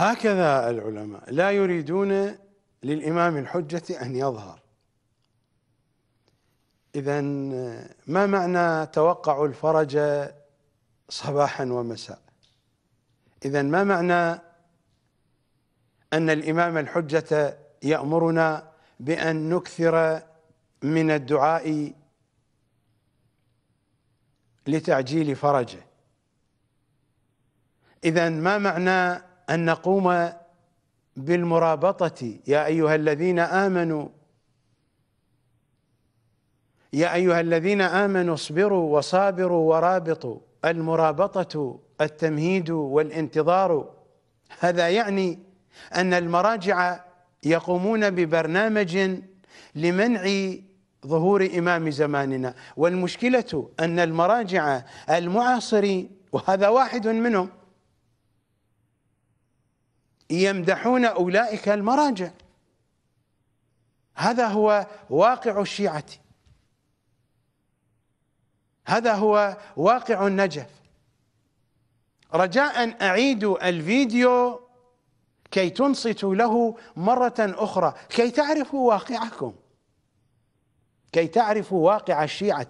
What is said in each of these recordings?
هكذا العلماء لا يريدون للإمام الحجة أن يظهر إذا ما معنى توقع الفرج صباحا ومساء إذا ما معنى أن الإمام الحجة يأمرنا بأن نكثر من الدعاء لتعجيل فرجه إذا ما معنى ان نقوم بالمرابطه يا ايها الذين امنوا يا ايها الذين امنوا اصبروا وصابروا ورابطوا المرابطه التمهيد والانتظار هذا يعني ان المراجع يقومون ببرنامج لمنع ظهور امام زماننا والمشكله ان المراجع المعاصرين وهذا واحد منهم يمدحون أولئك المراجع هذا هو واقع الشيعة هذا هو واقع النجف رجاء أعيدوا الفيديو كي تنصتوا له مرة أخرى كي تعرفوا واقعكم كي تعرفوا واقع الشيعة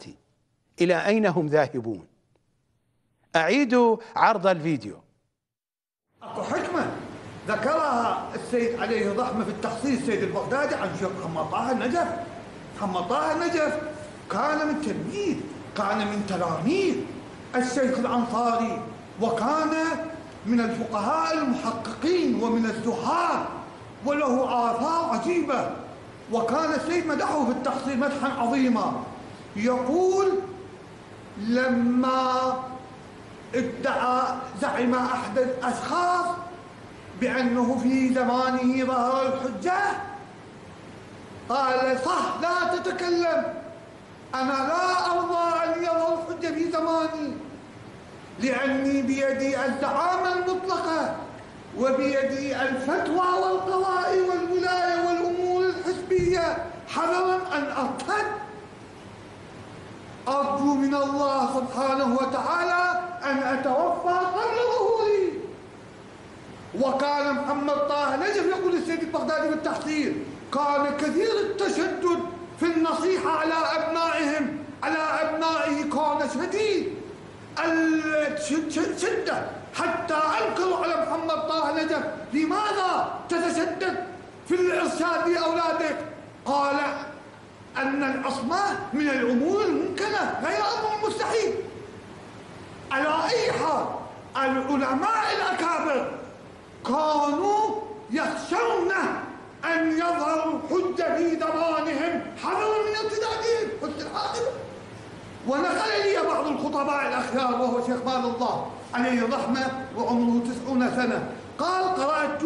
إلى أين هم ذاهبون أعيدوا عرض الفيديو أكو حكمة ذكرها السيد عليه رحمه في التخصيص السيد البغدادي عن شيخ محمد طه النجف محمد طه النجف كان من تلميذ كان من تلاميذ الشيخ الأنصاري وكان من الفقهاء المحققين ومن الزهاد وله آثار عجيبة وكان السيد مدحه في التحصيل مدحا عظيما يقول لما ادعى زعم أحد الأشخاص بأنه في زمانه ظهر الحجة قال صح لا تتكلم أنا لا أرضى أن يظهر الحجة في زماني لأني بيدي الزعامة المطلقة وبيدي الفتوى والقضاء والولاية والأمور الحزبية حذرا أن أرتد أرجو من الله سبحانه وتعالى أن أتوفى قبل ظهور وكان محمد طه نجف يقول للسيد البغدادي بالتحصيل كان كثير التشدد في النصيحة على أبنائهم على أبنائه كان شديد الشدة حتى أنكروا على محمد طه نجف لماذا تتشدد في الإرشاد لأولادك قال أن العصمة من الأمور الممكنة غير أمر مستحيل على أي حال العلماء الأكابر كانوا يخشون أن يظهروا حجة في ضمانهم حذرا من ارتدادهم قلت الحاكمة ونقل لي بعض الخطباء الأخيار وهو شيخ مال الله عليه الرحمة وعمره تسعون سنة قال قرأت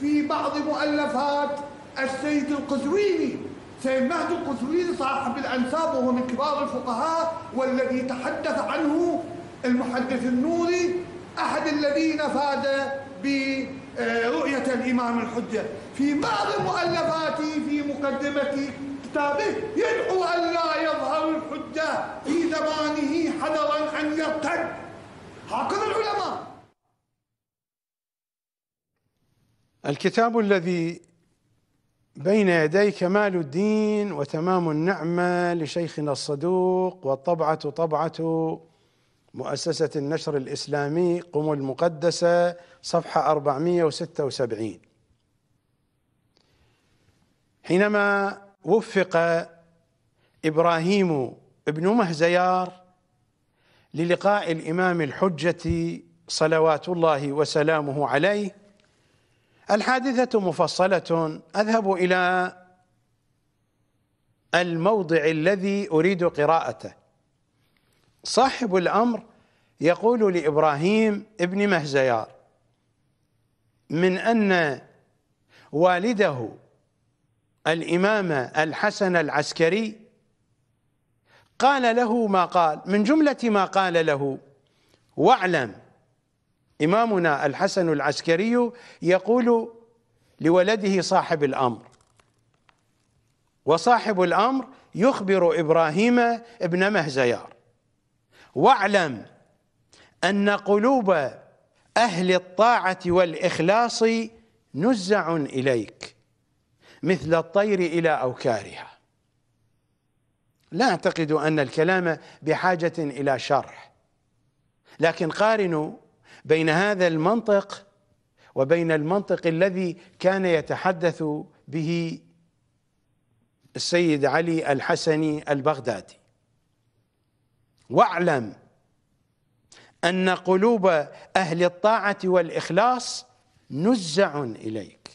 في بعض مؤلفات السيد القزويني سيد مهد القزويني صاحب الأنساب وهو من كبار الفقهاء والذي تحدث عنه المحدث النوري أحد الذين فاد برؤية آه، الإمام الحجة في بعض مؤلفاته في مقدمة كتابه يدعو أن لا يظهر الحجة في زمانه حذرا أن يرتد هكذا العلماء الكتاب الذي بين يدي كمال الدين وتمام النعمة لشيخنا الصدوق والطبعة طبعة مؤسسة النشر الإسلامي قم المقدسة صفحة 476 حينما وفق إبراهيم ابن مهزيار للقاء الإمام الحجة صلوات الله وسلامه عليه الحادثة مفصلة أذهب إلى الموضع الذي أريد قراءته صاحب الأمر يقول لإبراهيم ابن مهزيار من أن والده الإمام الحسن العسكري قال له ما قال من جملة ما قال له واعلم إمامنا الحسن العسكري يقول لولده صاحب الأمر وصاحب الأمر يخبر إبراهيم ابن مهزيار واعلم أن قلوب أهل الطاعة والإخلاص نزع إليك مثل الطير إلى أوكارها لا أعتقد أن الكلام بحاجة إلى شرح لكن قارنوا بين هذا المنطق وبين المنطق الذي كان يتحدث به السيد علي الحسني البغدادي واعلم أن قلوب أهل الطاعة والإخلاص نزع إليك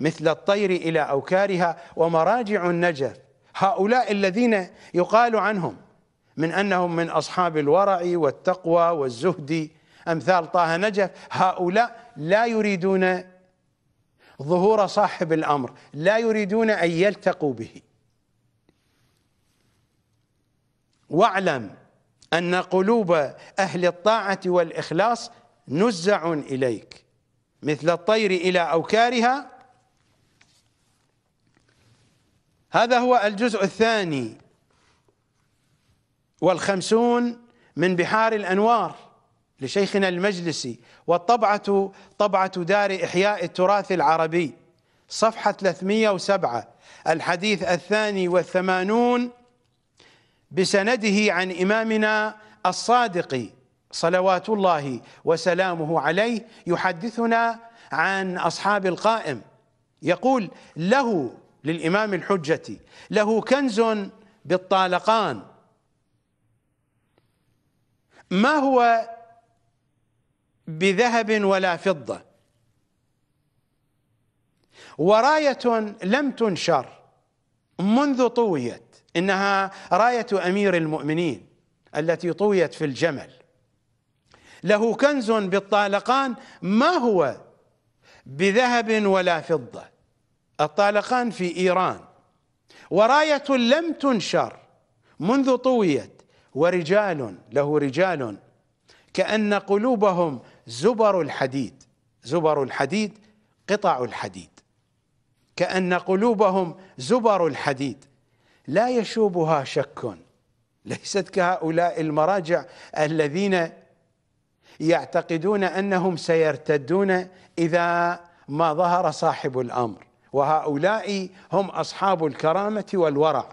مثل الطير إلى أوكارها ومراجع النجف هؤلاء الذين يقال عنهم من أنهم من أصحاب الورع والتقوى والزهد أمثال طه نجف هؤلاء لا يريدون ظهور صاحب الأمر لا يريدون أن يلتقوا به واعلم أن قلوب أهل الطاعة والإخلاص نزع إليك مثل الطير إلى أوكارها هذا هو الجزء الثاني والخمسون من بحار الأنوار لشيخنا المجلسي والطبعة طبعة دار إحياء التراث العربي صفحة 307 الحديث الثاني والثمانون بسنده عن إمامنا الصادق صلوات الله وسلامه عليه يحدثنا عن أصحاب القائم يقول له للإمام الحجة له كنز بالطالقان ما هو بذهب ولا فضة وراية لم تنشر منذ طويت انها رايه امير المؤمنين التي طويت في الجمل له كنز بالطالقان ما هو بذهب ولا فضه الطالقان في ايران ورايه لم تنشر منذ طويت ورجال له رجال كان قلوبهم زبر الحديد زبر الحديد قطع الحديد كأن قلوبهم زبر الحديد لا يشوبها شك ليست كهؤلاء المراجع الذين يعتقدون انهم سيرتدون اذا ما ظهر صاحب الامر وهؤلاء هم اصحاب الكرامه والورع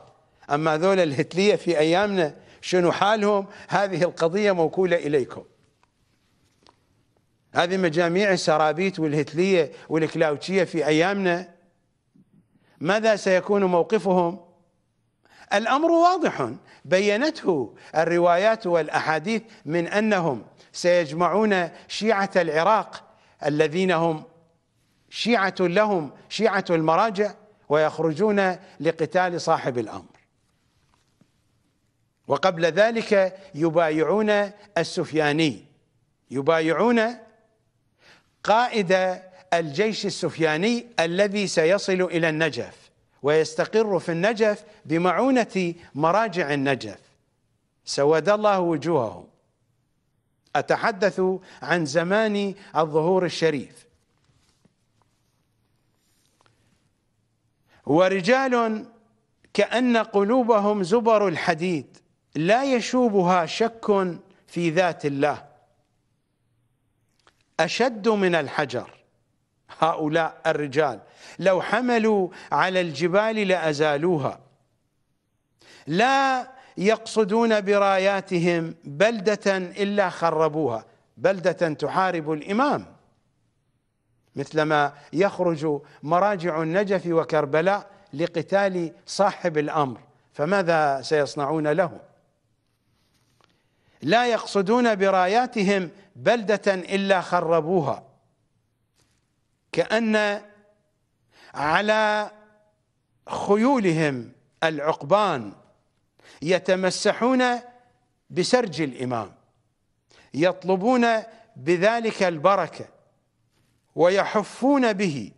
اما ذول الهتليه في ايامنا شنو حالهم هذه القضيه موكوله اليكم هذه مجاميع السرابيت والهتليه والكلاوتشيه في ايامنا ماذا سيكون موقفهم الامر واضح بينته الروايات والاحاديث من انهم سيجمعون شيعه العراق الذين هم شيعه لهم شيعه المراجع ويخرجون لقتال صاحب الامر وقبل ذلك يبايعون السفياني يبايعون قائد الجيش السفياني الذي سيصل الى النجف ويستقر في النجف بمعونة مراجع النجف سود الله وجوههم أتحدث عن زمان الظهور الشريف ورجال كأن قلوبهم زبر الحديد لا يشوبها شك في ذات الله أشد من الحجر هؤلاء الرجال لو حملوا على الجبال لازالوها لا يقصدون براياتهم بلده الا خربوها بلده تحارب الامام مثلما يخرج مراجع النجف وكربلاء لقتال صاحب الامر فماذا سيصنعون له لا يقصدون براياتهم بلده الا خربوها كأن على خيولهم العقبان يتمسحون بسرج الإمام يطلبون بذلك البركة ويحفون به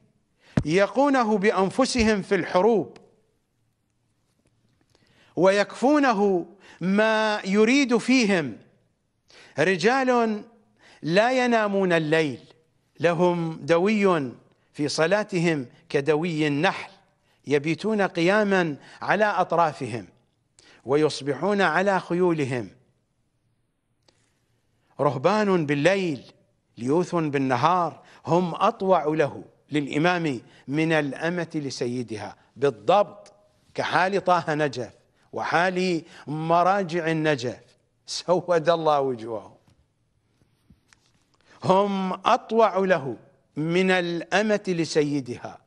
يقونه بأنفسهم في الحروب ويكفونه ما يريد فيهم رجال لا ينامون الليل لهم دوي في صلاتهم كدوي النحل يبيتون قياما على اطرافهم ويصبحون على خيولهم رهبان بالليل ليوث بالنهار هم اطوع له للامام من الامه لسيدها بالضبط كحال طه نجف وحال مراجع النجف سود الله وجوههم هم أطوع له من الأمة لسيدها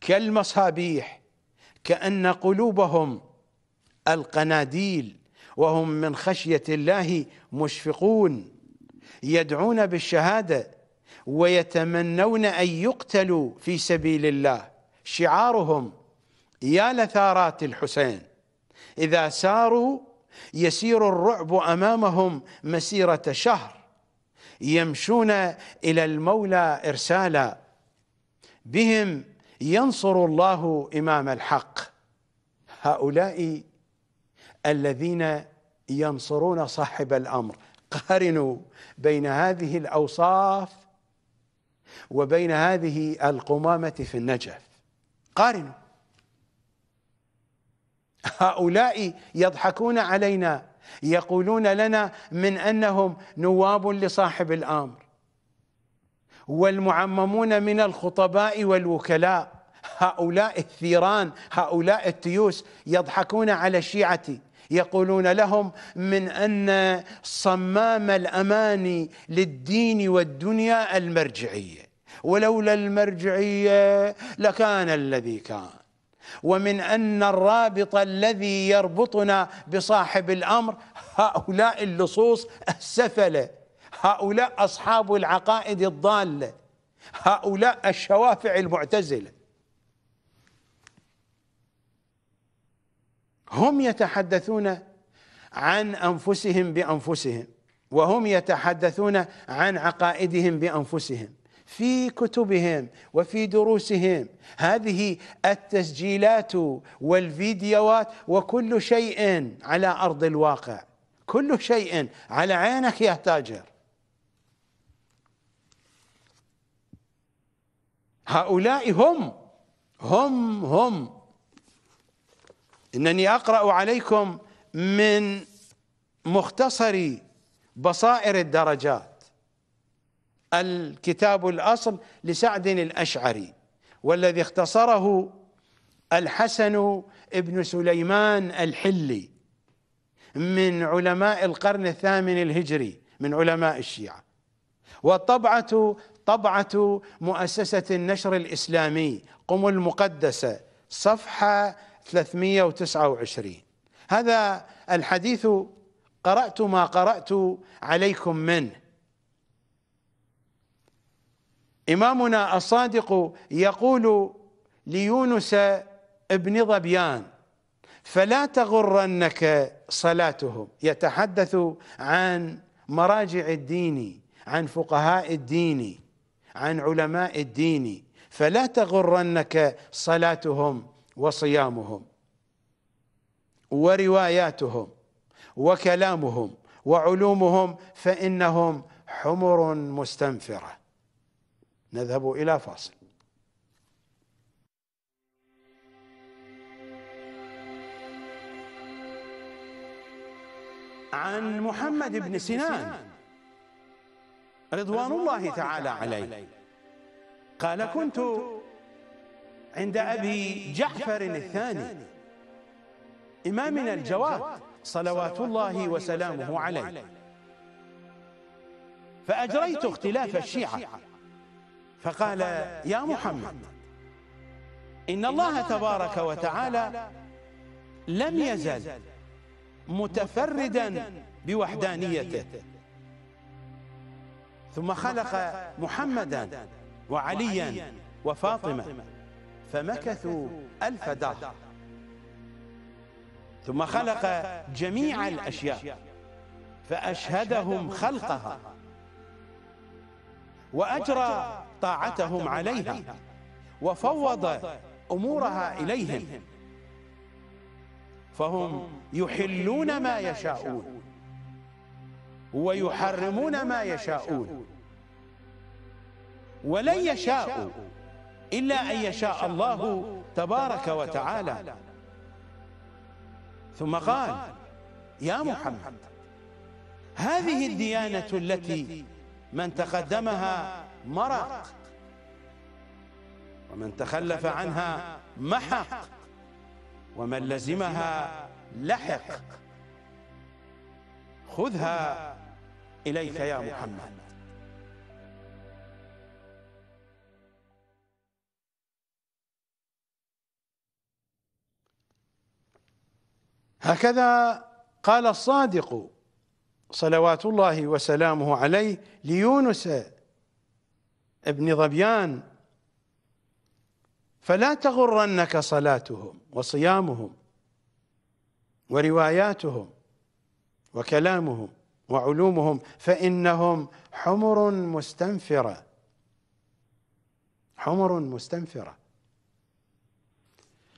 كالمصابيح كأن قلوبهم القناديل وهم من خشية الله مشفقون يدعون بالشهادة ويتمنون أن يقتلوا في سبيل الله شعارهم يا لثارات الحسين إذا ساروا يسير الرعب أمامهم مسيرة شهر يمشون الى المولى ارسالا بهم ينصر الله امام الحق هؤلاء الذين ينصرون صاحب الامر قارنوا بين هذه الاوصاف وبين هذه القمامه في النجف قارنوا هؤلاء يضحكون علينا يقولون لنا من انهم نواب لصاحب الامر والمعممون من الخطباء والوكلاء هؤلاء الثيران هؤلاء التيوس يضحكون على الشيعه يقولون لهم من ان صمام الاماني للدين والدنيا المرجعيه ولولا المرجعيه لكان الذي كان ومن ان الرابط الذي يربطنا بصاحب الامر هؤلاء اللصوص السفله هؤلاء اصحاب العقائد الضاله هؤلاء الشوافع المعتزله هم يتحدثون عن انفسهم بانفسهم وهم يتحدثون عن عقائدهم بانفسهم في كتبهم وفي دروسهم هذه التسجيلات والفيديوهات وكل شيء على ارض الواقع كل شيء على عينك يا تاجر هؤلاء هم هم هم انني اقرا عليكم من مختصر بصائر الدرجات الكتاب الأصل لسعد الأشعري والذي اختصره الحسن ابن سليمان الحلي من علماء القرن الثامن الهجري من علماء الشيعة والطبعة طبعة مؤسسة النشر الإسلامي قم المقدسة صفحة 329 هذا الحديث قرأت ما قرأت عليكم منه إمامنا الصادق يقول ليونس ابن ظبيان فلا تغرنك صلاتهم يتحدث عن مراجع الدين عن فقهاء الدين عن علماء الدين فلا تغرنك صلاتهم وصيامهم ورواياتهم وكلامهم وعلومهم فإنهم حمر مستنفره نذهب إلى فاصل عن محمد بن سنان رضوان الله تعالى عليه قال كنت عند أبي جعفر الثاني إمامنا الجواد صلوات الله وسلامه عليه فأجريت اختلاف الشيعة فقال يا محمد إن الله تبارك وتعالى لم يزل متفردا بوحدانيته ثم خلق محمدا وعليا وفاطمة فمكثوا ألف دهر ثم خلق جميع الأشياء فأشهدهم خلقها وأجرى طاعتهم عليها وفوض أمورها إليهم فهم يحلون ما يشاءون ويحرمون ما يشاءون ولن يشاءوا إلا أن يشاء الله تبارك وتعالى ثم قال يا محمد هذه الديانة التي من تقدمها مرق ومن تخلف عنها محق ومن لزمها لحق خذها إليك يا محمد هكذا قال الصادق صلوات الله وسلامه عليه ليونس ابن ظبيان فلا تغرنك صلاتهم وصيامهم ورواياتهم وكلامهم وعلومهم فإنهم حمر مستنفرة حمر مستنفرة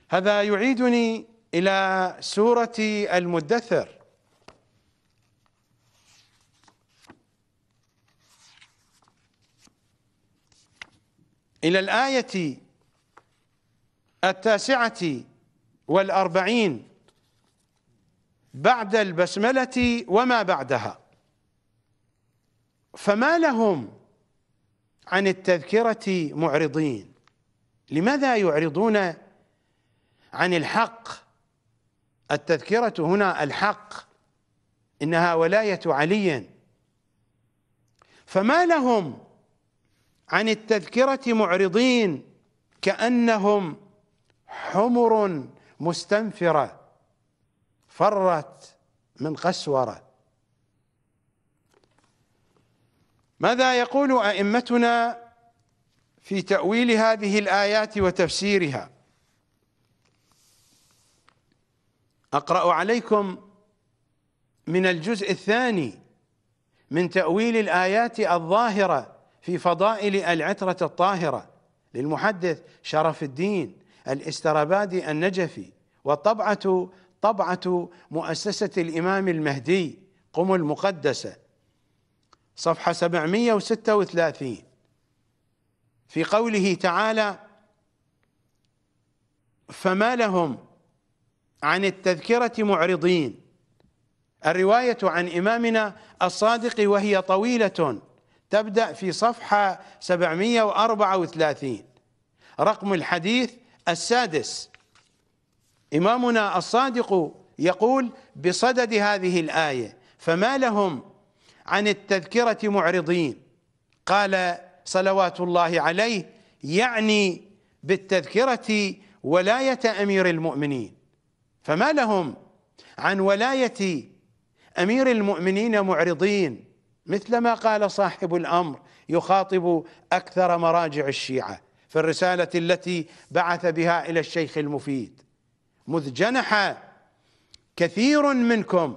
هذا يعيدني إلى سورة المدثر إلى الآية التاسعة والأربعين بعد البسملة وما بعدها فما لهم عن التذكرة معرضين لماذا يعرضون عن الحق التذكرة هنا الحق إنها ولاية علي فما لهم عن التذكرة معرضين كأنهم حمر مستنفرة فرت من قسورة ماذا يقول أئمتنا في تأويل هذه الآيات وتفسيرها أقرأ عليكم من الجزء الثاني من تأويل الآيات الظاهرة في فضائل العترة الطاهرة للمحدث شرف الدين الاسترابادي النجفي والطبعة طبعة مؤسسة الإمام المهدي قم المقدسة صفحة 736 في قوله تعالى فما لهم عن التذكرة معرضين الرواية عن إمامنا الصادق وهي طويلة تبدأ في صفحة 734 رقم الحديث السادس إمامنا الصادق يقول بصدد هذه الآية فما لهم عن التذكرة معرضين قال صلوات الله عليه يعني بالتذكرة ولاية أمير المؤمنين فما لهم عن ولاية أمير المؤمنين معرضين مثلما قال صاحب الامر يخاطب اكثر مراجع الشيعه في الرساله التي بعث بها الى الشيخ المفيد مذ جنح كثير منكم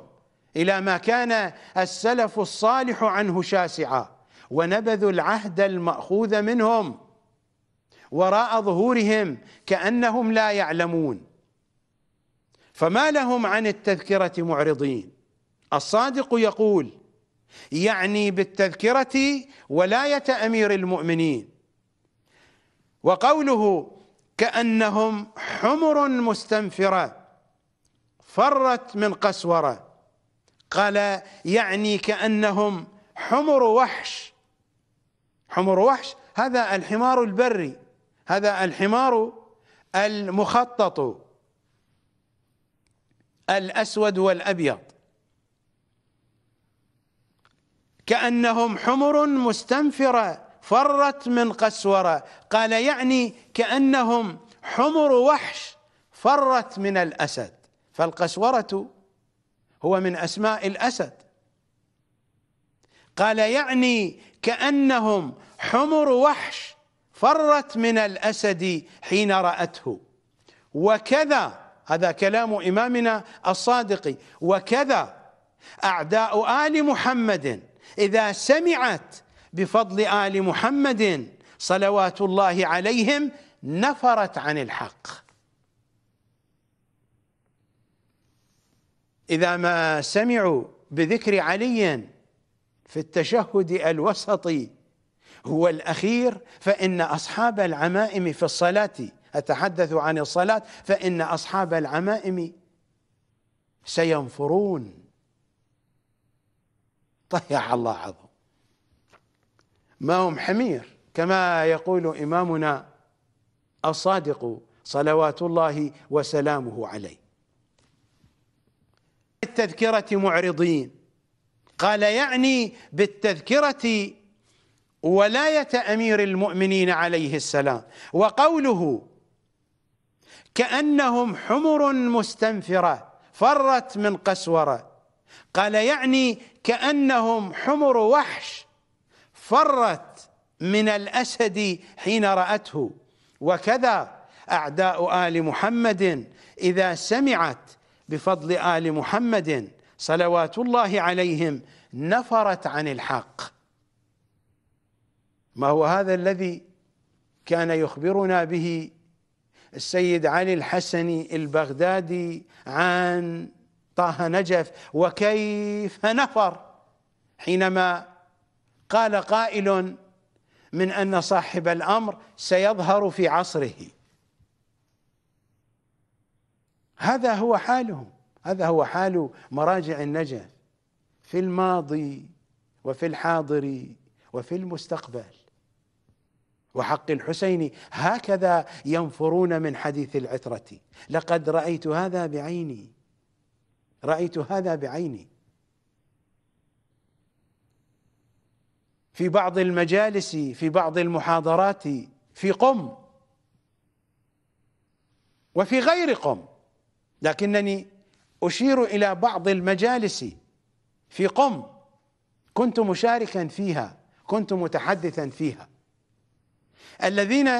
الى ما كان السلف الصالح عنه شاسعا ونبذوا العهد الماخوذ منهم وراء ظهورهم كانهم لا يعلمون فما لهم عن التذكره معرضين الصادق يقول يعني بالتذكرة ولاية أمير المؤمنين وقوله كأنهم حمر مستنفرة فرت من قسورة قال يعني كأنهم حمر وحش حمر وحش هذا الحمار البري هذا الحمار المخطط الأسود والأبيض كأنهم حمر مستنفرة فرت من قسورة قال يعني كأنهم حمر وحش فرت من الأسد فالقسورة هو من أسماء الأسد قال يعني كأنهم حمر وحش فرت من الأسد حين رأته وكذا هذا كلام إمامنا الصادق وكذا أعداء آل محمد إذا سمعت بفضل آل محمد صلوات الله عليهم نفرت عن الحق إذا ما سمعوا بذكر علي في التشهد الوسطي هو الأخير فإن أصحاب العمائم في الصلاة أتحدث عن الصلاة فإن أصحاب العمائم سينفرون طيع الله عظم ما هم حمير كما يقول إمامنا الصادق صلوات الله وسلامه عليه التذكرة معرضين قال يعني بالتذكرة ولاية أمير المؤمنين عليه السلام وقوله كأنهم حمر مستنفرة فرت من قسورة قال يعني كانهم حمر وحش فرت من الاسد حين راته وكذا اعداء ال محمد اذا سمعت بفضل ال محمد صلوات الله عليهم نفرت عن الحق ما هو هذا الذي كان يخبرنا به السيد علي الحسني البغدادي عن طه نجف وكيف نفر حينما قال قائل من ان صاحب الامر سيظهر في عصره هذا هو حالهم هذا هو حال مراجع النجف في الماضي وفي الحاضر وفي المستقبل وحق الحسين هكذا ينفرون من حديث العترة لقد رأيت هذا بعيني رأيت هذا بعيني في بعض المجالس في بعض المحاضرات في قم وفي غير قم لكنني أشير إلى بعض المجالس في قم كنت مشاركا فيها كنت متحدثا فيها الذين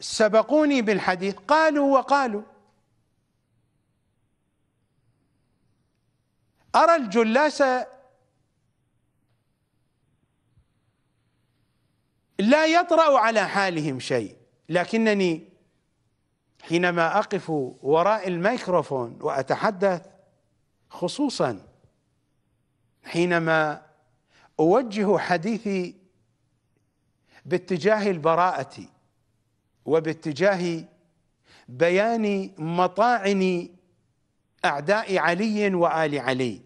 سبقوني بالحديث قالوا وقالوا أرى الجلاس لا يطرأ على حالهم شيء لكنني حينما أقف وراء الميكروفون وأتحدث خصوصا حينما أوجه حديثي باتجاه البراءة وباتجاه بيان مطاعن أعداء علي وآل علي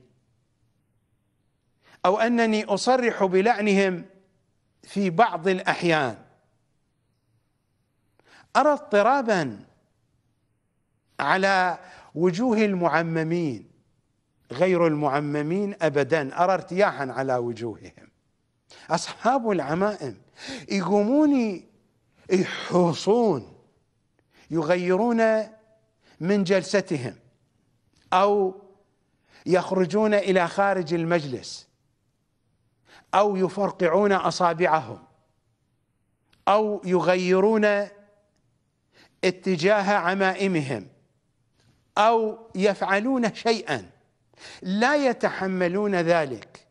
أو أنني أصرح بلعنهم في بعض الأحيان أرى اضطرابا على وجوه المعممين غير المعممين أبدا أرى ارتياحا على وجوههم أصحاب العمائم يقومون يحوصون يغيرون من جلستهم او يخرجون الى خارج المجلس او يفرقعون اصابعهم او يغيرون اتجاه عمائمهم او يفعلون شيئا لا يتحملون ذلك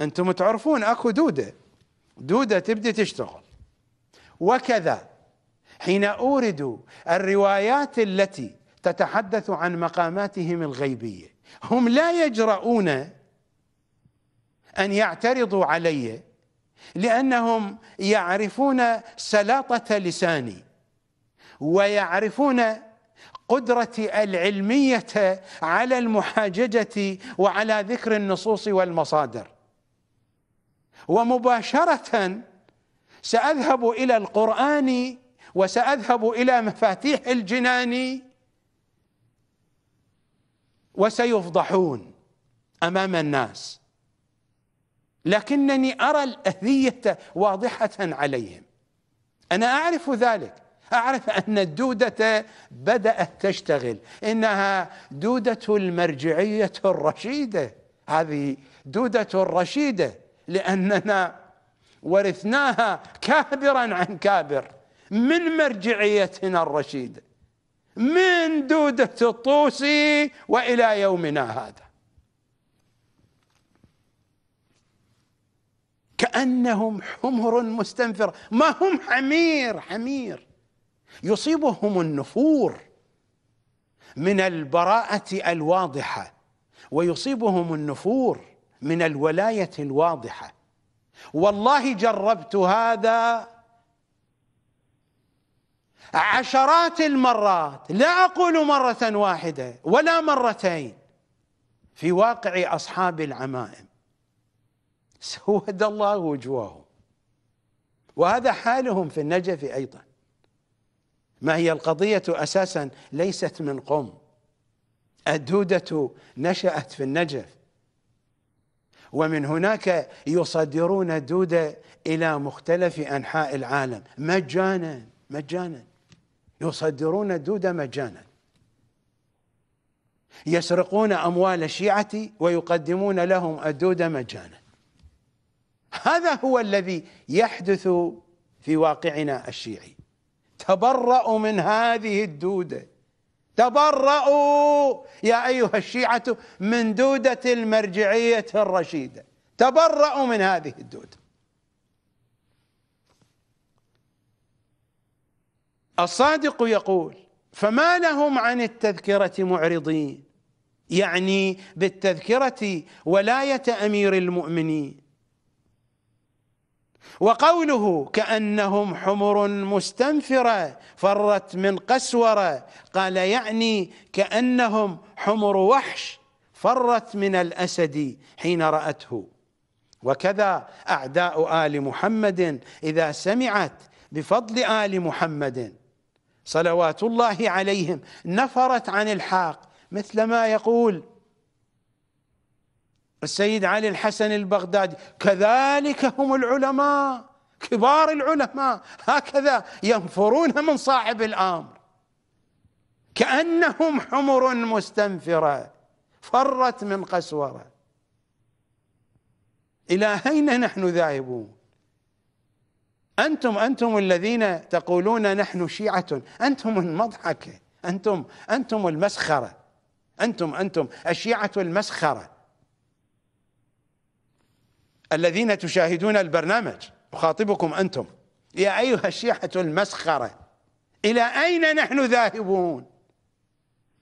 انتم تعرفون اكو دوده دوده تبدي تشتغل وكذا حين اورد الروايات التي تتحدث عن مقاماتهم الغيبية هم لا يجرؤون أن يعترضوا علي لأنهم يعرفون سلاطة لساني ويعرفون قدرتي العلمية على المحاججة وعلى ذكر النصوص والمصادر ومباشرة سأذهب إلى القرآن وسأذهب إلى مفاتيح الجنان وسيفضحون امام الناس لكنني ارى الاذيه واضحه عليهم انا اعرف ذلك اعرف ان الدوده بدات تشتغل انها دوده المرجعيه الرشيده هذه دوده الرشيده لاننا ورثناها كابرا عن كابر من مرجعيتنا الرشيده من دودة الطوسي وإلى يومنا هذا كأنهم حمر مستنفرة ما هم حمير حمير يصيبهم النفور من البراءة الواضحة ويصيبهم النفور من الولاية الواضحة والله جربت هذا عشرات المرات لا أقول مرة واحدة ولا مرتين في واقع أصحاب العمائم سود الله وجوههم وهذا حالهم في النجف أيضا ما هي القضية أساسا ليست من قم الدودة نشأت في النجف ومن هناك يصدرون الدودة إلى مختلف أنحاء العالم مجانا مجانا يصدرون الدود مجانا يسرقون أموال الشيعة ويقدمون لهم الدود مجانا هذا هو الذي يحدث في واقعنا الشيعي تبرأوا من هذه الدودة تبرأوا يا أيها الشيعة من دودة المرجعية الرشيدة تبرأوا من هذه الدودة الصادق يقول فما لهم عن التذكرة معرضين يعني بالتذكرة ولاية أمير المؤمنين وقوله كأنهم حمر مستنفرة فرت من قسورة قال يعني كأنهم حمر وحش فرت من الأسد حين رأته وكذا أعداء آل محمد إذا سمعت بفضل آل محمد صلوات الله عليهم نفرت عن الحاق مثل ما يقول السيد علي الحسن البغدادي كذلك هم العلماء كبار العلماء هكذا ينفرون من صاحب الامر كانهم حمر مستنفره فرت من قسوره الى اين نحن ذاهبون أنتم أنتم الذين تقولون نحن شيعة أنتم المضحكة أنتم أنتم المسخرة أنتم أنتم الشيعة المسخرة الذين تشاهدون البرنامج أخاطبكم أنتم يا أيها الشيعة المسخرة إلى أين نحن ذاهبون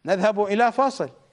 نذهب إلى فاصل